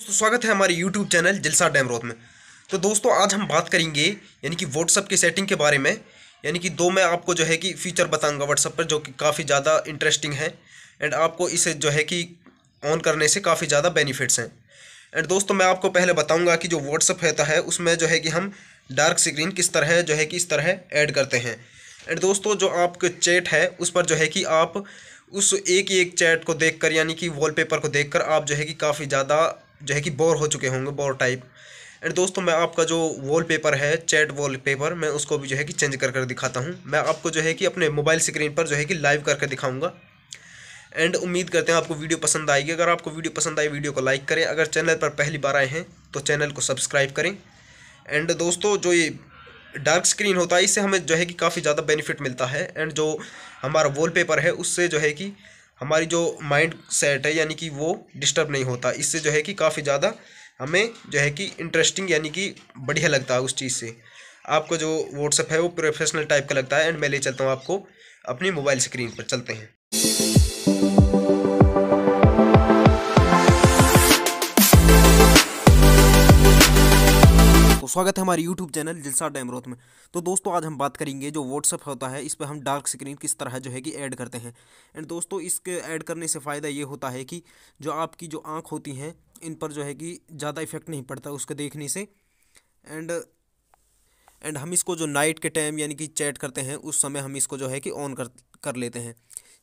दोस्तों स्वागत है हमारे यूट्यूब चैनल जिलसा रोथ में तो दोस्तों आज हम बात करेंगे यानी कि व्हाट्सअप की सेटिंग के बारे में यानी कि दो मैं आपको जो है कि फ़ीचर बताऊंगा व्हाट्सअप पर जो कि काफ़ी ज़्यादा इंटरेस्टिंग है एंड आपको इसे जो है कि ऑन करने से काफ़ी ज़्यादा बेनिफिट्स हैं एंड दोस्तों मैं आपको पहले बताऊँगा कि जो व्हाट्सअप रहता है उसमें जो है कि हम डार्क स्क्रीन किस तरह जो है कि इस तरह ऐड करते हैं एंड दोस्तों जो आपके चैट है उस पर जो है कि आप उस एक एक चैट को देखकर यानी कि वॉलपेपर को देखकर आप जो है कि काफ़ी ज़्यादा जो है कि बोर हो चुके होंगे बोर टाइप एंड दोस्तों मैं आपका जो वॉलपेपर है चैट वॉलपेपर मैं उसको भी जो है कि चेंज कर कर दिखाता हूँ मैं आपको जो है कि अपने मोबाइल स्क्रीन पर जो है कि लाइव करके दिखाऊँगा एंड उम्मीद करते हैं आपको वीडियो पसंद आएगी अगर आपको वीडियो पसंद आई वीडियो को लाइक करें अगर चैनल पर पहली बार आए हैं तो चैनल को सब्सक्राइब करें एंड दोस्तों जो ये डार्क स्क्रीन होता है इससे हमें जो है कि काफ़ी ज़्यादा बेनिफिट मिलता है एंड जो हमारा वॉलपेपर है उससे जो है कि हमारी जो माइंड सेट है यानी कि वो डिस्टर्ब नहीं होता इससे जो है कि काफ़ी ज़्यादा हमें जो है कि इंटरेस्टिंग यानी कि बढ़िया लगता है उस चीज़ से आपको जो व्हाट्सअप है वो प्रोफेशनल टाइप का लगता है एंड मैं ले चलता हूँ आपको अपनी मोबाइल स्क्रीन पर चलते हैं स्वागत है हमारे यूट्यूब चैनल जिलसा डैमरोथ में तो दोस्तों आज हम बात करेंगे जो व्हाट्सअप होता है इस पर हम डार्क स्क्रीन किस तरह जो है कि ऐड करते हैं एंड दोस्तों इसके ऐड करने से फ़ायदा ये होता है कि जो आपकी जो आँख होती हैं इन पर जो है कि ज़्यादा इफेक्ट नहीं पड़ता उसको देखने से एंड एंड हम इसको जो नाइट के टाइम यानी कि चैट करते हैं उस समय हम इसको जो है कि ऑन कर कर लेते हैं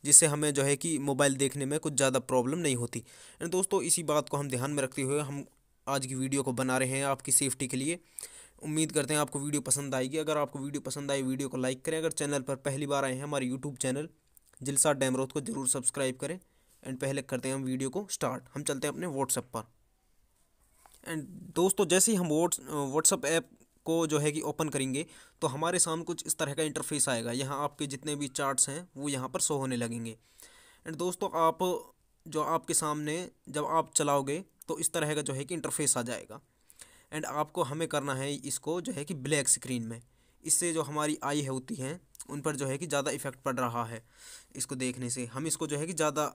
जिससे हमें जो है कि मोबाइल देखने में कुछ ज़्यादा प्रॉब्लम नहीं होती एंड दोस्तों इसी बात को हम ध्यान में रखते हुए हम आज की वीडियो को बना रहे हैं आपकी सेफ्टी के लिए उम्मीद करते हैं आपको वीडियो पसंद आएगी अगर आपको वीडियो पसंद आए वीडियो को लाइक करें अगर चैनल पर पहली बार आए हैं हमारे यूट्यूब चैनल जिलसा डैमरोथ को ज़रूर सब्सक्राइब करें एंड पहले करते हैं हम वीडियो को स्टार्ट हम चलते हैं अपने व्हाट्सएप पर एंड दोस्तों जैसे ही हम व्हाट्स व्हाट्सअप ऐप को जो है कि ओपन करेंगे तो हमारे सामने कुछ इस तरह का इंटरफेस आएगा यहाँ आपके जितने भी चार्ट्स हैं वो यहाँ पर शो होने लगेंगे एंड दोस्तों आप जो आपके सामने जब आप चलाओगे तो इस तरह का जो है कि इंटरफेस आ जाएगा एंड आपको हमें करना है इसको जो है कि ब्लैक स्क्रीन में इससे जो हमारी आई है होती हैं उन पर जो है कि ज़्यादा इफ़ेक्ट पड़ रहा है इसको देखने से हम इसको जो है कि ज़्यादा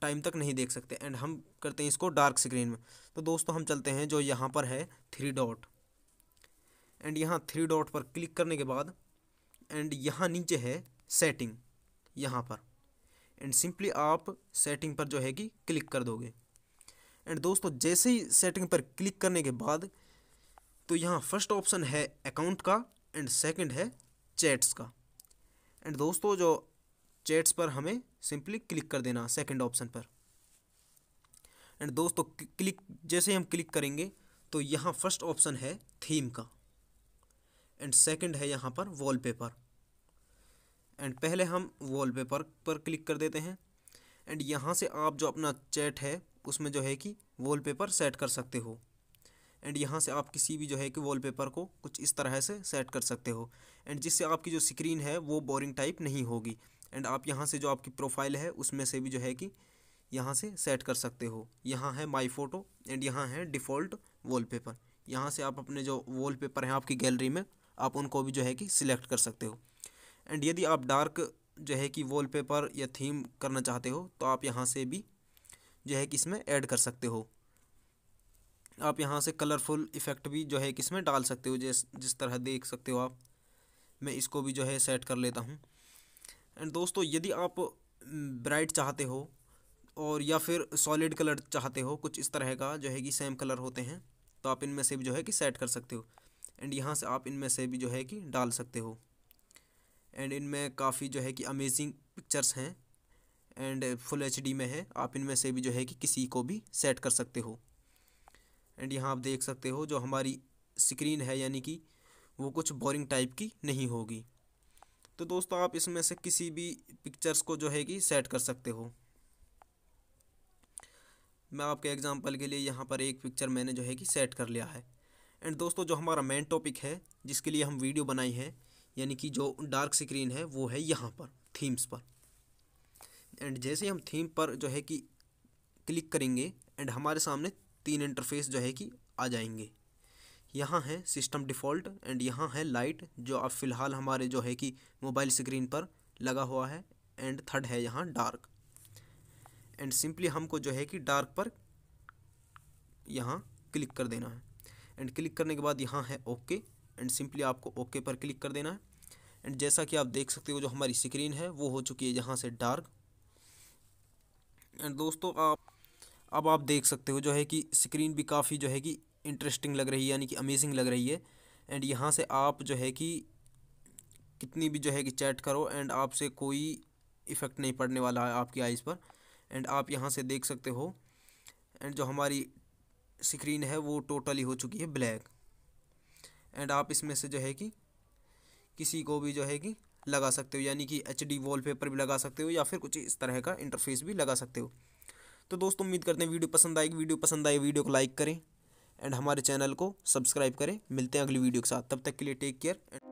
टाइम तक नहीं देख सकते एंड हम करते हैं इसको डार्क स्क्रीन में तो दोस्तों हम चलते हैं जो यहाँ पर है थ्री डॉट एंड यहाँ थ्री डॉट पर क्लिक करने के बाद एंड यहाँ नीचे है सेटिंग यहाँ पर एंड सिंपली आप सेटिंग पर जो है कि क्लिक कर दोगे एंड दोस्तों जैसे ही सेटिंग पर क्लिक करने के बाद तो यहाँ फर्स्ट ऑप्शन है अकाउंट का एंड सेकंड है चैट्स का एंड दोस्तों जो चैट्स पर हमें सिंपली क्लिक कर देना सेकंड ऑप्शन पर एंड दोस्तों क्लिक जैसे हम क्लिक करेंगे तो यहाँ फर्स्ट ऑप्शन है थीम का एंड सेकंड है यहाँ पर वॉलपेपर एंड पहले हम वॉलपेपर पर क्लिक कर देते हैं एंड यहाँ से आप जो अपना चैट है उसमें जो है कि वॉलपेपर सेट कर सकते हो एंड यहाँ से आप किसी भी जो है कि वॉलपेपर को कुछ इस तरह से सेट कर सकते हो एंड जिससे आपकी जो स्क्रीन है वो बोरिंग टाइप नहीं होगी एंड आप यहाँ से जो आपकी प्रोफाइल है उसमें से भी जो है कि यहाँ से सेट कर सकते हो यहाँ है माई फ़ोटो एंड यहाँ है डिफ़ॉल्ट पेपर यहाँ से आप अपने जो पेपर हैं आपकी गैलरी में आप उनको भी जो है कि सिलेक्ट कर सकते हो एंड यदि आप डार्क जो है कि वॉलपेपर या थीम करना चाहते हो तो आप यहाँ से भी जो है कि इसमें ऐड कर सकते हो आप यहाँ से कलरफुल इफ़ेक्ट भी जो है कि इसमें डाल सकते हो जिस जिस तरह देख सकते हो आप मैं इसको भी जो है सेट कर लेता हूँ एंड दोस्तों यदि आप ब्राइट चाहते हो और या फिर सॉलिड कलर चाहते हो कुछ इस तरह का जो है कि सेम कलर होते हैं तो आप इनमें से भी जो है कि सेट कर सकते हो एंड यहाँ से आप इनमें से भी जो है कि डाल सकते हो एंड इनमें काफ़ी जो है कि अमेजिंग पिक्चर्स हैं एंड फुल एच में है आप इनमें से भी जो है कि किसी को भी सेट कर सकते हो एंड यहाँ आप देख सकते हो जो हमारी स्क्रीन है यानी कि वो कुछ बोरिंग टाइप की नहीं होगी तो दोस्तों आप इसमें से किसी भी पिक्चर्स को जो है कि सेट कर सकते हो मैं आपके एग्जांपल के लिए यहाँ पर एक पिक्चर मैंने जो है कि सेट कर लिया है एंड दोस्तों जो हमारा मेन टॉपिक है जिसके लिए हम वीडियो बनाई है यानी कि जो डार्क स्क्रीन है वो है यहाँ पर थीम्स पर एंड जैसे ही हम थीम पर जो है कि क्लिक करेंगे एंड हमारे सामने तीन इंटरफेस जो है कि आ जाएंगे यहाँ है सिस्टम डिफ़ॉल्ट एंड यहाँ है लाइट जो अब फ़िलहाल हमारे जो है कि मोबाइल स्क्रीन पर लगा हुआ है एंड थर्ड है यहाँ डार्क एंड सिंपली हमको जो है कि डार्क पर यहाँ क्लिक कर देना है एंड क्लिक करने के बाद यहाँ है ओके एंड सिंपली आपको ओके पर क्लिक कर देना है एंड जैसा कि आप देख सकते हो जो हमारी स्क्रीन है वो हो चुकी है यहाँ से डार्क एंड दोस्तों आप अब आप देख सकते हो जो है कि स्क्रीन भी काफ़ी जो है कि इंटरेस्टिंग लग रही है यानी कि अमेजिंग लग रही है एंड यहाँ से आप जो है कि कितनी भी जो है कि चैट करो एंड आपसे कोई इफ़ेक्ट नहीं पड़ने वाला है आपकी आइज़ पर एंड आप यहाँ से देख सकते हो एंड जो हमारी स्क्रीन है वो टोटली हो चुकी है ब्लैक एंड आप इसमें से जो है कि किसी को भी जो है कि लगा सकते हो यानी कि एच डी पेपर भी लगा सकते हो या फिर कुछ इस तरह का इंटरफेस भी लगा सकते हो तो दोस्तों उम्मीद करते हैं वीडियो पसंद आएगी वीडियो पसंद आए वीडियो को लाइक करें एंड हमारे चैनल को सब्सक्राइब करें मिलते हैं अगली वीडियो के साथ तब तक के लिए टेक केयर एंड